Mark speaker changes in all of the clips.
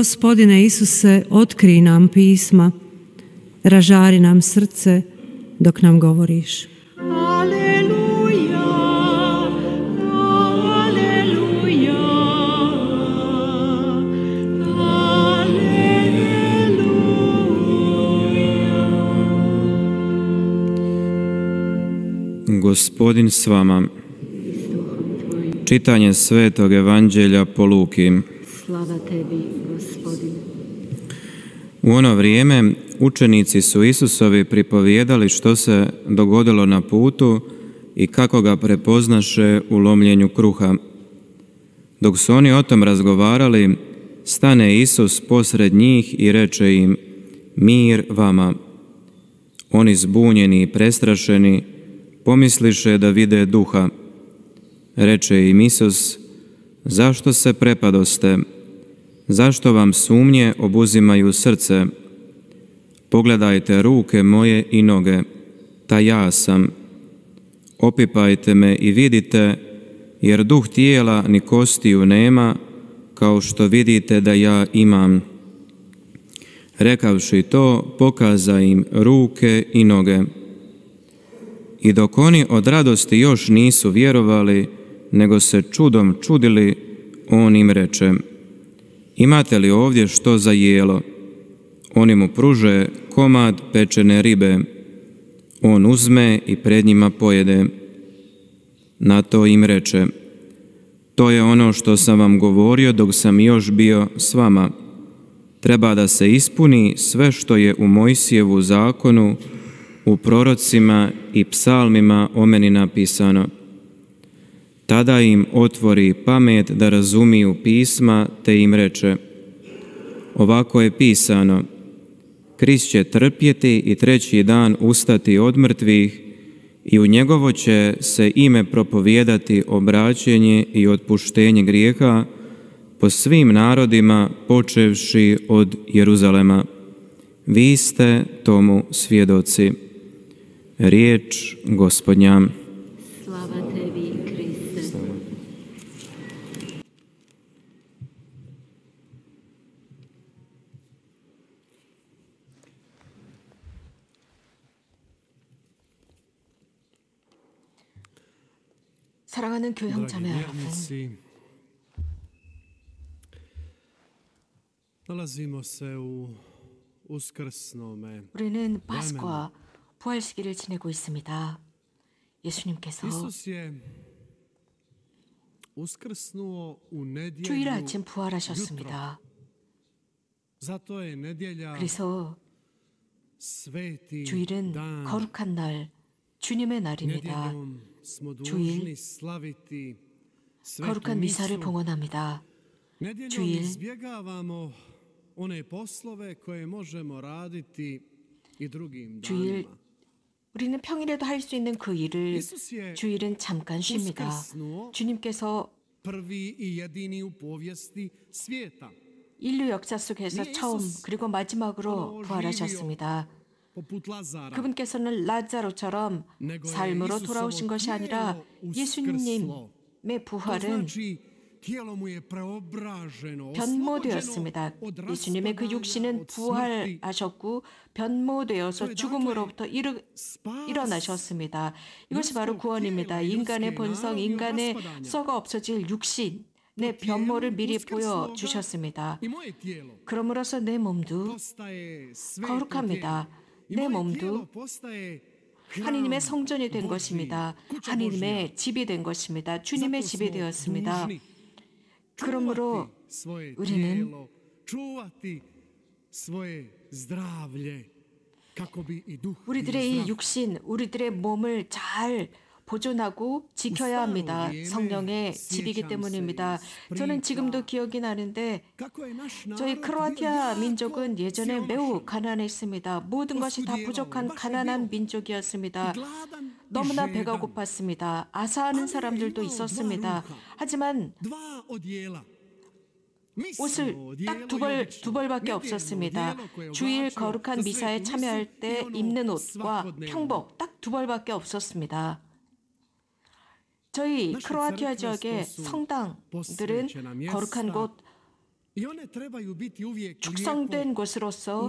Speaker 1: Gospodine Isuse, otkrij nam pisma, ražari nam srce dok nam govoriš.
Speaker 2: Gospodin s vama. Čitanje svetog evanđelja po lukim
Speaker 3: Slava tebi,
Speaker 2: u ono vrijeme učenici su Isusovi pripovijedali što se dogodilo na putu i kako ga prepoznaše u lomljenju kruha. Dok su oni o tom razgovarali, stane Isus posred njih i reče im, mir vama. Oni zbunjeni i prestrašeni, pomisliše da vide duha. Reče im Isus, zašto se prepadoste? Zašto vam sumnje obuzimaju srce? Pogledajte ruke moje i noge, ta ja sam. Opipajte me i vidite, jer duh tijela ni kostiju nema, kao što vidite da ja imam. Rekavši to, pokaza im ruke i noge. I dok oni od radosti još nisu vjerovali, nego se čudom čudili, on im reče – imate li ovdje što za jelo? Oni mu pruže komad pečene ribe. On uzme i pred njima pojede. Na to im reče, to je ono što sam vam govorio dok sam još bio s vama. Treba da se ispuni sve što je u Mojsijevu zakonu, u prorocima i psalmima o meni napisano. Tada im otvori pamet da razumiju pisma te im reče Ovako je pisano Krist će trpjeti i treći dan ustati od mrtvih i u njegovo će se ime propovijedati obraćenje i otpuštenje grijeha po svim narodima počevši od Jeruzalema. Vi ste tomu svjedoci. Riječ gospodnja.
Speaker 3: 사랑하는 교형 자매 여러분.
Speaker 1: 우리는 파스과
Speaker 3: 부활 시기를 지내고 있습니다. 예수님께서
Speaker 1: 주일 아침 부활하셨습니다. 그래서 주일은 거룩한
Speaker 3: 날, 주님의 날입니다.
Speaker 1: 주일 거룩한 미사를
Speaker 3: 봉헌합니다.
Speaker 1: 주일 주일
Speaker 3: 우리는 평일에도 할 수 있는 그 일을 주일은 잠깐 쉽니다. 주님께서 인류 역사 속에서 처음 그리고 마지막으로 부활하셨습니다.
Speaker 1: 어,
Speaker 3: 그분께서는 라자로처럼 삶으로 돌아오신 것이 아니라 예수님의 부활은
Speaker 1: 변모되었습니다. 예수님의
Speaker 3: 그 육신은 부활하셨고 변모되어서 죽음으로부터 일어, 일어나셨습니다. 이것이 바로 구원입니다. 인간의 본성, 인간의 썩어 없어질 육신, 내 변모를 미리 보여 주셨습니다. 그러므로서 내 몸도
Speaker 1: 거룩합니다.
Speaker 3: 내 몸도 하느님의 성전이 된 것입니다. 하나님의 집이 된 것입니다. 주님의 집이 되었습니다. 그러므로
Speaker 1: 우리는 우리들의 이
Speaker 3: 육신, 우리들의 몸을 잘 보존하고 지켜야 합니다. 성령의 집이기 때문입니다. 저는 지금도 기억이 나는데 저희 크로아티아 민족은 예전에 매우 가난했습니다. 모든 것이 다 부족한 가난한 민족이었습니다.
Speaker 2: 너무나 배가
Speaker 3: 고팠습니다. 아사하는 사람들도 있었습니다. 하지만 옷을 딱 두 벌, 두 벌밖에 없었습니다. 주일 거룩한 미사에 참여할 때 입는 옷과 평복 딱 두 벌밖에 없었습니다. 저희 크로아티아 지역의 성당들은
Speaker 1: 거룩한 곳, 축성된 곳으로서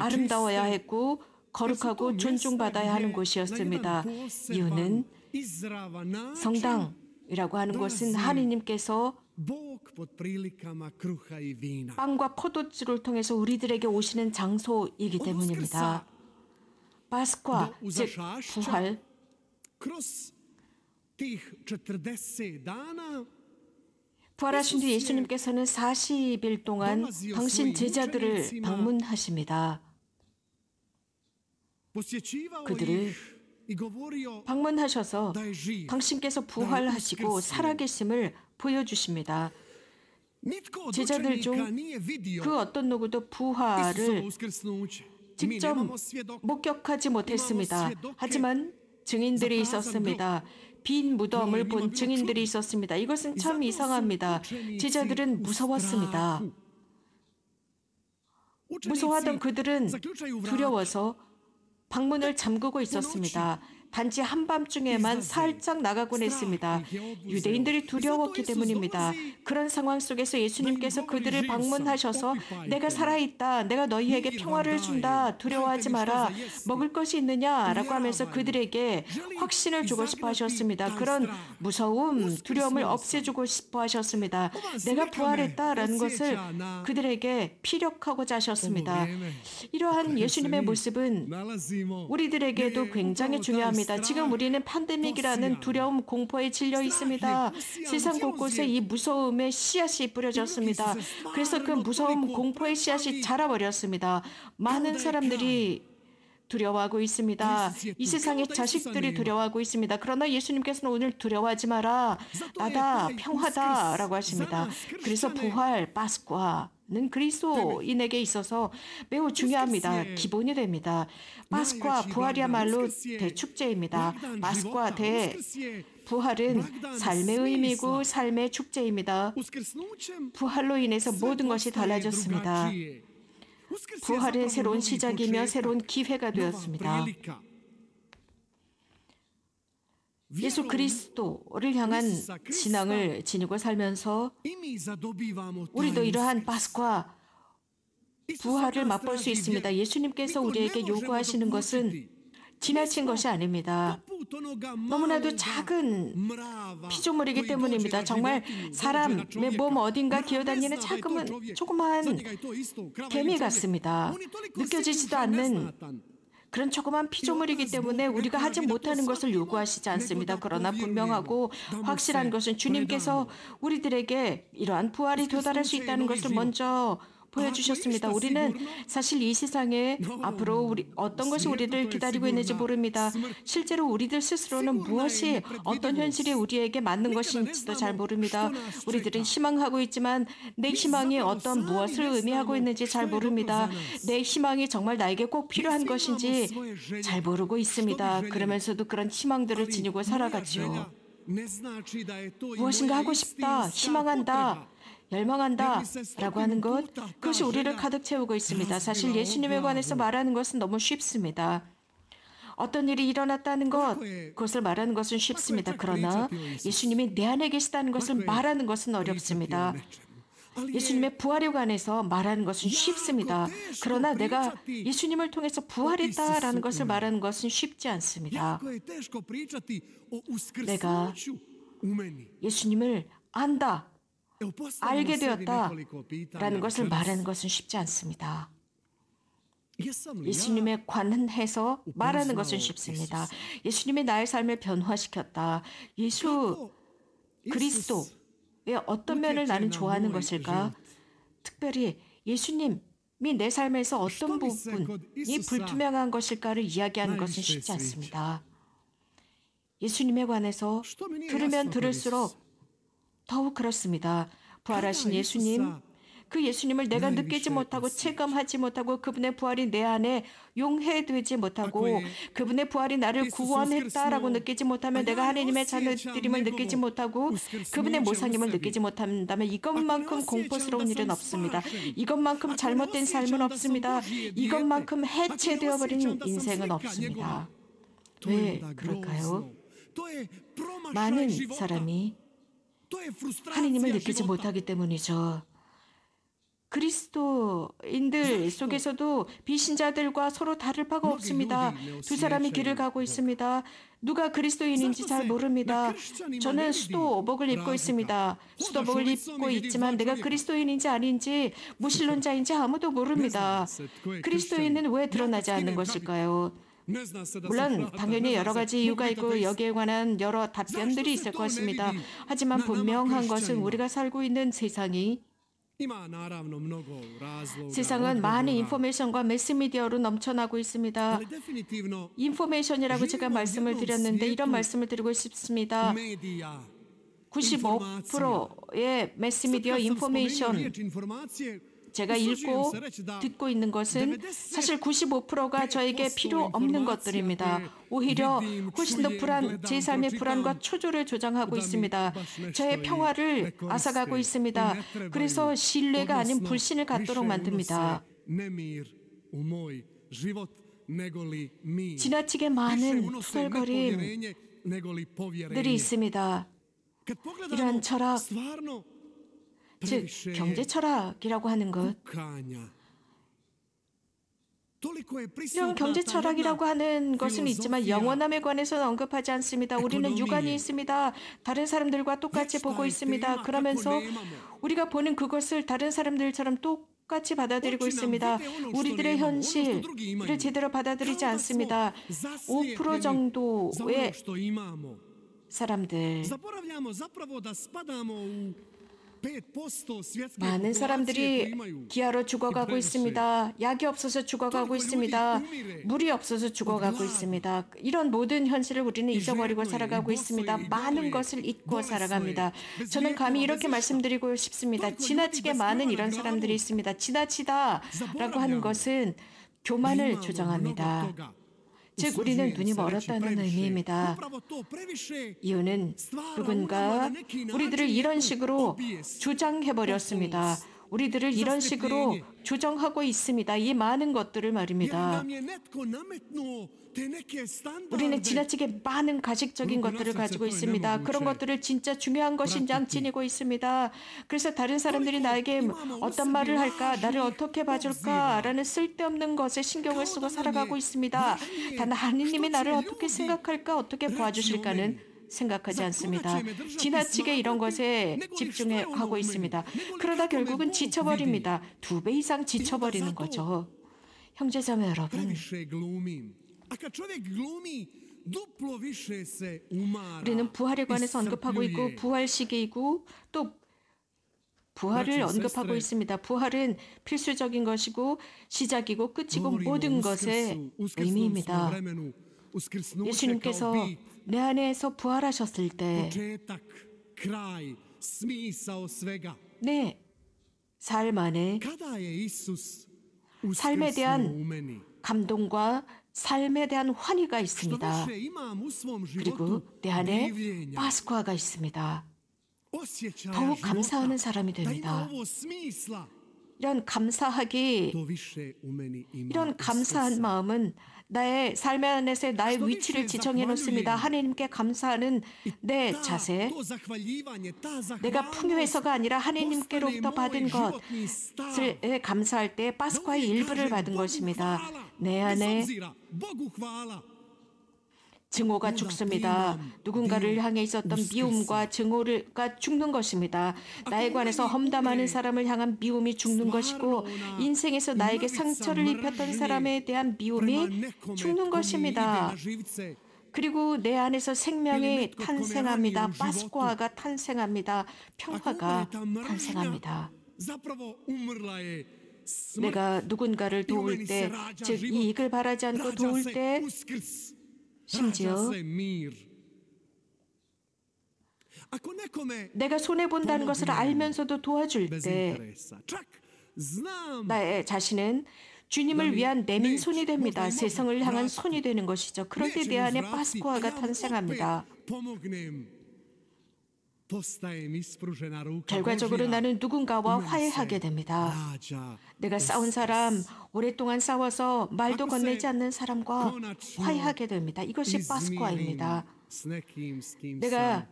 Speaker 1: 아름다워야
Speaker 3: 했고 거룩하고 존중받아야 하는 곳이었습니다. 이유는 성당이라고 하는 곳은 하느님께서 빵과 포도주를 통해서 우리들에게 오시는 장소이기 때문입니다. 바스과 즉 부활
Speaker 1: 부활하신 뒤 예수님께서는
Speaker 3: 40일 동안 당신 제자들을 방문하십니다. 그들을 방문하셔서 당신께서 부활하시고 살아계심을 보여주십니다. 제자들 중 그 어떤 누구도 부활을 직접 목격하지 못했습니다. 하지만 증인들이 있었습니다. 빈 무덤을 네, 본 증인들이 있었습니다. 이것은 참 이상합니다. 그 제자들은 무서웠습니다. 무서워하던 그들은 두려워서 방문을 네, 잠그고 있었습니다. 단지 한밤중에만 살짝 나가곤 했습니다. 유대인들이 두려웠기 때문입니다. 그런 상황 속에서 예수님께서 그들을 방문하셔서 내가 살아있다, 내가 너희에게 평화를 준다, 예, 두려워하지 마라, 먹을 것이 있느냐 라고 하면서 그들에게 확신을 주고 싶어 하셨습니다. 그런 무서움, 두려움을 없애주고 싶어 하셨습니다. 내가 부활했다라는 것을 그들에게 피력하고자 하셨습니다. 예, 네. 이러한 아, 예수님의 모습은 우리들에게도 네, 굉장히 중요합니다. 합니다. 지금 우리는 판데믹이라는 두려움, 공포에 질려 있습니다. 세상 곳곳에 이 무서움의 씨앗이 뿌려졌습니다. 그래서 그 무서움, 공포의 씨앗이 자라버렸습니다. 많은 사람들이 두려워하고 있습니다. 이 세상의 자식들이 두려워하고 있습니다. 그러나 예수님께서는 오늘 두려워하지 마라. 나다, 평화다. 라고 하십니다. 그래서 부활, 파스과 는 그리스도인에게 있어서 매우 중요합니다. 기본이 됩니다. 파스과 부활이야말로 대축제입니다. 파스과 대 부활은 삶의 의미고 삶의 축제입니다.
Speaker 1: 부활로 인해서 모든 것이 달라졌습니다. 부활은 새로운 시작이며 새로운
Speaker 3: 기회가 되었습니다.
Speaker 1: 예수 그리스도를
Speaker 3: 향한 신앙을 지니고 살면서
Speaker 1: 우리도 이러한
Speaker 3: 바스과 부활을 맛볼 수 있습니다. 예수님께서 우리에게 요구하시는 것은 지나친 것이 아닙니다. 너무나도 작은 피조물이기 때문입니다. 정말 사람의 몸 어딘가 기어다니는 작은 조그마한 개미 같습니다. 느껴지지도 않는 그런 조그만 피조물이기 때문에 우리가 하지 못하는 것을 요구하시지 않습니다. 그러나 분명하고 확실한 것은 주님께서 우리들에게 이러한 부활이 도달할 수 있다는 것을 먼저 보여주셨습니다. 아, 우리는 사실 이 세상에 앞으로 우리 어떤 것이 우리를 기다리고 있는지 모릅니다. 실제로 우리들 스스로는 무엇이 어떤 현실이 우리에게 맞는 것인지도 잘 모릅니다. 우리들은 희망하고 있지만 내 희망이 어떤 무엇을 의미하고 있는지 잘 모릅니다. 내 희망이 정말 나에게 꼭 필요한 것인지 잘 모르고 있습니다. 그러면서도 그런 희망들을 지니고 살아가죠.
Speaker 1: 무엇인가 하고 싶다, 희망한다,
Speaker 3: 열망한다 라고 하는 것, 그것이 우리를 가득 채우고 있습니다. 사실 예수님에 관해서 말하는 것은 너무 쉽습니다. 어떤 일이 일어났다는 것, 그것을 말하는 것은 쉽습니다. 그러나 예수님이 내 안에 계시다는 것을 말하는 것은 어렵습니다. Oh, 예수님의 부활에 관해서 말하는 것은 쉽습니다. 그러나 내가 예수님을 통해서 부활했다라는 것을 말하는 것은 쉽지 않습니다. 내가 예수님을 안다,
Speaker 1: 알게 되었다라는 것을 말하는
Speaker 3: 것은 쉽지 않습니다.
Speaker 1: 예수님의
Speaker 3: 관해서 말하는 것은 쉽습니다. 예수님의 나의 삶을 변화시켰다. 예수 그리스도 왜 어떤 면을 나는 좋아하는 뭐 것일까? 특별히 예수님이 내 삶에서 어떤 부분이 불투명한 것일까를 이야기하는 것은 쉽지 않습니다. 예수님에 관해서 들으면 들을수록 더욱 그렇습니다. 부활하신 예수님, 그 예수님을 내가 느끼지 못하고 체감하지 못하고 그분의 부활이 내 안에 용해되지 못하고 그분의 부활이 나를 구원했다라고 느끼지 못하면 내가 하나님의 자녀들임을 느끼지 못하고 그분의 모상임을 느끼지 못한다면 이것만큼 공포스러운 일은 없습니다. 이것만큼 잘못된 삶은 없습니다. 이것만큼 해체되어버린 인생은 없습니다. 왜 네, 그럴까요? 많은 사람이 하느님을 느끼지 못하기 때문이죠. 그리스도인들 속에서도 비신자들과 서로 다를 바가 없습니다. 두 사람이 길을 가고 있습니다. 누가 그리스도인인지 잘 모릅니다. 저는 수도복을 그 입고 있습니다. 수도복을 입고 있지만 내가 그리스도인인지 아닌지 무신론자인지 아무도 모릅니다. 그리스도인은 왜 드러나지 않는 것일까요?
Speaker 1: 물론 당연히 여러 가지 이유가
Speaker 3: 있고 여기에 관한 여러 답변들이 있을 것입니다. 하지만 분명한 것은 우리가 살고 있는 세상이 세상은 많은 인포메이션과 매스미디어로 넘쳐나고 있습니다. 인포메이션이라고 제가 말씀을 드렸는데 이런 말씀을 드리고 싶습니다. 95%의 매스미디어 인포메이션 제가 읽고 듣고 있는 것은 사실 95%가 저에게 필요 없는 것들입니다. 오히려 그 훨씬 더 불안, 제 삶의 불안과 초조를 조장하고 있습니다. 저의 평화를 앗아가고 있습니다. 그래서 신뢰가 아닌 불신을 갖도록 만듭니다.
Speaker 1: 지나치게 많은 투덜거림들이
Speaker 3: 있습니다. 예. 그 이런 철학, 즉 경제 철학이라고 하는 것.
Speaker 1: 이런 경제 철학이라고 하는 것은 있지만
Speaker 3: 영원함에 관해서는 언급하지 않습니다. 우리는 육안이 있습니다. 다른 사람들과 똑같이 보고 있습니다. 그러면서 우리가 보는 그것을 다른 사람들처럼 똑같이 받아들이고 있습니다. 우리들의 현실을 제대로 받아들이지 않습니다. 5% 정도의 사람들. 많은 사람들이 기아로 죽어가고 있습니다. 약이 없어서 죽어가고 있습니다. 물이 없어서 죽어가고 있습니다. 이런 모든 현실을 우리는 잊어버리고 살아가고 있습니다. 많은 것을 잊고 살아갑니다. 저는 감히 이렇게 말씀드리고 싶습니다. 지나치게 많은 이런 사람들이 있습니다. 지나치다라고 하는 것은 교만을 조장합니다. 즉 우리는 눈이 멀었다는 의미입니다. 이유는 누군가 우리들을 이런 식으로 주장해버렸습니다. 우리들을 이런 식으로 조정하고 있습니다. 이 많은 것들을 말입니다.
Speaker 1: 우리는 지나치게
Speaker 3: 많은 가식적인 것들을 가지고 있습니다. 그런 것들을 진짜 중요한 것인지 지니고 있습니다. 그래서 다른 사람들이 나에게 뭐 어떤 말을 할까, 나를 어떻게 봐줄까라는 쓸데없는 것에 신경을 쓰고 살아가고 있습니다. 단 하느님이 나를 어떻게 생각할까, 어떻게 그렇죠. 봐주실까는 네. 생각하지 않습니다. 지나치게 이런 것에 집중해 고 있습니다. 그러다 결국은 지쳐버립니다. 두 배 이상 지쳐버리는 거죠. 형제자매 여러분,
Speaker 1: 우리는 부활에 관해서 언급하고 있고 부활
Speaker 3: 시기이고 또 부활을 그렇죠. 언급하고 있습니다. 부활은 필수적인 것이고 시작이고 끝이고 모든 것의 의미입니다.
Speaker 1: 예수님께서
Speaker 3: 내 안에서 부활하셨을 때
Speaker 1: početak, kraj, smisao
Speaker 3: svega. 네, 삶 안에 Kada je Isus 삶에 uskrsnuo u 대한 meni? 감동과 삶에 대한 환희가 있습니다. Štoviše, imam u svom životu 그리고 내 안에 divljenja, 파스쿠아가 있습니다.
Speaker 1: osjećaja 더욱 života, 감사하는
Speaker 3: 사람이 da ima 됩니다.
Speaker 1: ovo smisla.
Speaker 3: 이런 감사하기, to više u
Speaker 1: meni ima
Speaker 3: 이런 Isusa. 감사한 마음은 나의 삶의 안에서 나의 위치를 지정해 놓습니다. 하나님께 감사하는 내 자세. 내가 풍요해서가 아니라 하나님께로부터 받은 것을 감사할 때 파스카의 일부를 받은 것입니다. 내 안에 증오가 죽습니다. 누군가를 향해 있었던 미움과 증오가 죽는 것입니다. 아, 나에 관해서 험담하는 사람을 향한 미움이 죽는 뭐 것이고 인생에서 나에게 상처를 입혔던 사람에 대한 미움이 죽는 것입니다. 그리고 내 안에서 생명이 탄생합니다. 파스코아가 탄생합니다. 평화가 아, 탄생합니다.
Speaker 1: 내가 누군가를 도울 때, 즉 이익을 바라지 않고 도울 때
Speaker 3: 심지어 아, 내가 손해본다는 것을 알면서도 도와줄 때 나의 자신은 주님을 위한 내민 손이 됩니다. 세상을 향한 손이 되는 것이죠. 그럴 때내 안에 파스코아가 탄생합니다.
Speaker 1: 결과적으로 나는 누군가와 화해하게
Speaker 3: 됩니다. 내가 그 싸운 사람, 오랫동안 싸워서 말도 건네지 않는 사람과 화해하게 됩니다. 이것이 파스코아입니다. 내가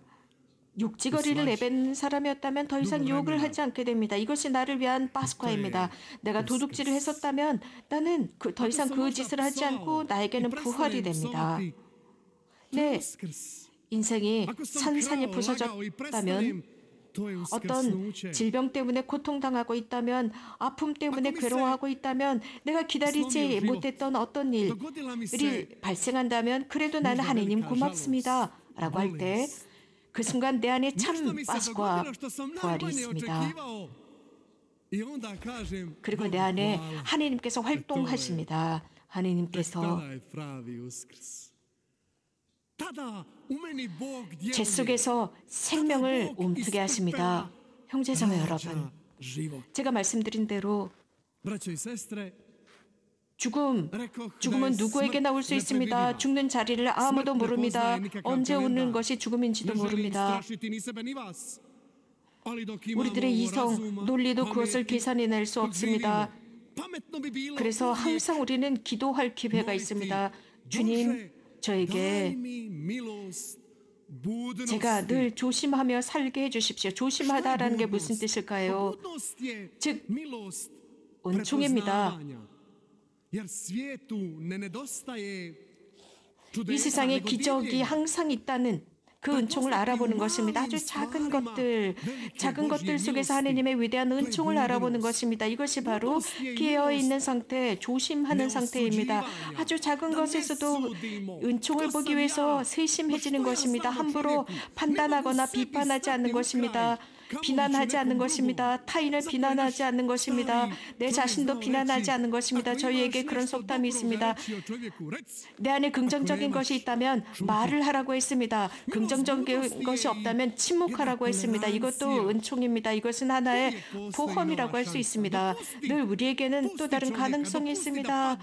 Speaker 3: 육지거리를 그 내뱉는 사람이었다면 더 이상 유을 하지 않게 됩니다. 이것이 나를 위한 파스코아입니다. 내가 그 도둑질을 했었다면 나는 그, 더 이상 그 짓을 하지 않고 나에게는 부활이 됩니다. 네, 인생이 산산이 부서졌다면 어떤 질병 때문에 고통당하고 있다면 아픔 때문에 괴로워하고 있다면 내가 기다리지 못했던 어떤
Speaker 1: 일이
Speaker 3: 발생한다면 그래도 나는 하느님 고맙습니다 라고 할 때 그 순간 내 안에 참 빠스과 부활이 있습니다. 그리고 그 내 안에 하느님께서 활동하십니다. 하느님께서
Speaker 1: 제 속에서
Speaker 3: 생명을 움트게 하십니다. 형제자매 여러분, 제가 말씀드린 대로 죽음, 죽음은 누구에게 나올 수 있습니다. 죽는 자리를 아무도 모릅니다. 언제 오는 것이 죽음인지도 모릅니다. 우리들의 이성, 논리도 그것을 계산해낼 수 없습니다. 그래서 항상 우리는 기도할 기회가 있습니다. 주님, 저에게 제가 늘 조심하며 살게 해주십시오. 조심하다라는 게 무슨 뜻일까요? 즉, 은총입니다.
Speaker 1: 이 세상에 기적이
Speaker 3: 항상 있다는 그 은총을 알아보는 것입니다. 아주 작은 것들, 작은 것들 속에서 하느님의 위대한 은총을 알아보는 것입니다. 이것이 바로 깨어 있는 상태, 조심하는 상태입니다. 아주 작은 것에서도 은총을 보기 위해서 세심해지는 것입니다. 함부로 판단하거나 비판하지 않는 것입니다. 비난하지 않는 것입니다. 타인을 비난하지 않는 것입니다. 내 자신도 비난하지 않는 것입니다. 저희에게 그런 속담이 있습니다. 내 안에 긍정적인 것이 있다면 말을 하라고 했습니다. 긍정적인 것이 없다면 침묵하라고 했습니다. 이것도 은총입니다. 이것은 하나의 보험이라고 할 수 있습니다. 늘 우리에게는 또 다른 가능성이 있습니다.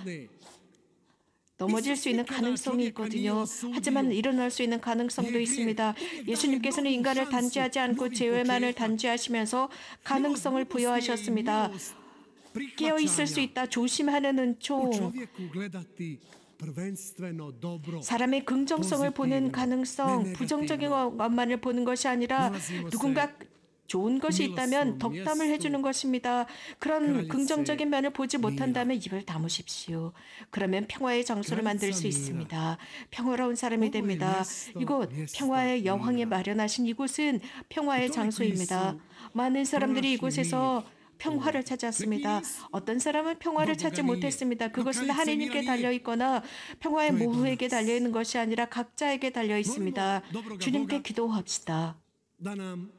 Speaker 3: 넘어질 수 있는 가능성이 있거든요. 하지만 일어날 수 있는 가능성도 예, 예. 있습니다. 예수님께서는 인간을 단죄하지 않고 죄만을 단죄하시면서 가능성을 부여하셨습니다. 깨어 있을 수 있다. 조심하는 은총. 사람의 긍정성을 보는 가능성, 네, 네, 네, 부정적인 어, 것만을 보는 것이 아니라 누군가 좋은 것이 음, 있다면 음, 덕담을 해주는 것입니다. 그런 긍정적인 면을 보지 네. 못한다면 입을 다무십시오. 그러면 평화의 장소를 만들 수 있습니다. 평화로운 사람이 oh, 됩니다. 이곳 평화의 여왕이 음. 마련하신 이곳은 평화의 장소입니다. 많은 사람들이 이곳에서 평화를 oh, 찾았습니다. 어떤 사람은 평화를 찾지 못했습니다. 그것은 하느님께 달려 있거나 평화의 모후에게 달려 있는 것이 아니라 각자에게 달려 있습니다. 주님께 기도합시다.
Speaker 1: 그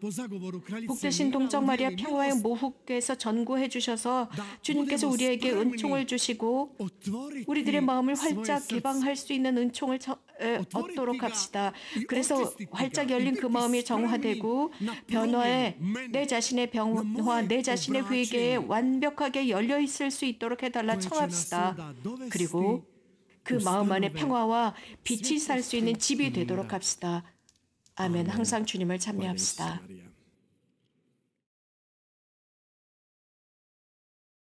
Speaker 1: 복되신 동정 마리아
Speaker 3: 평화의 모후께서 전구해 주셔서 주님께서 우리에게 은총을 주시고 우리들의 마음을 활짝 개방할 수 있는 은총을 얻도록 합시다. 그래서 활짝 열린 그 마음이 정화되고 변화에 내 자신의 변화, 내 자신의 회개에 완벽하게 열려 있을 수 있도록 해달라 청합시다. 그리고 그, 그 마음 안에 평화와 빛이 살 수 있는 집이 되도록 합시다.
Speaker 2: 아멘. 항상 주님을 찬미합시다.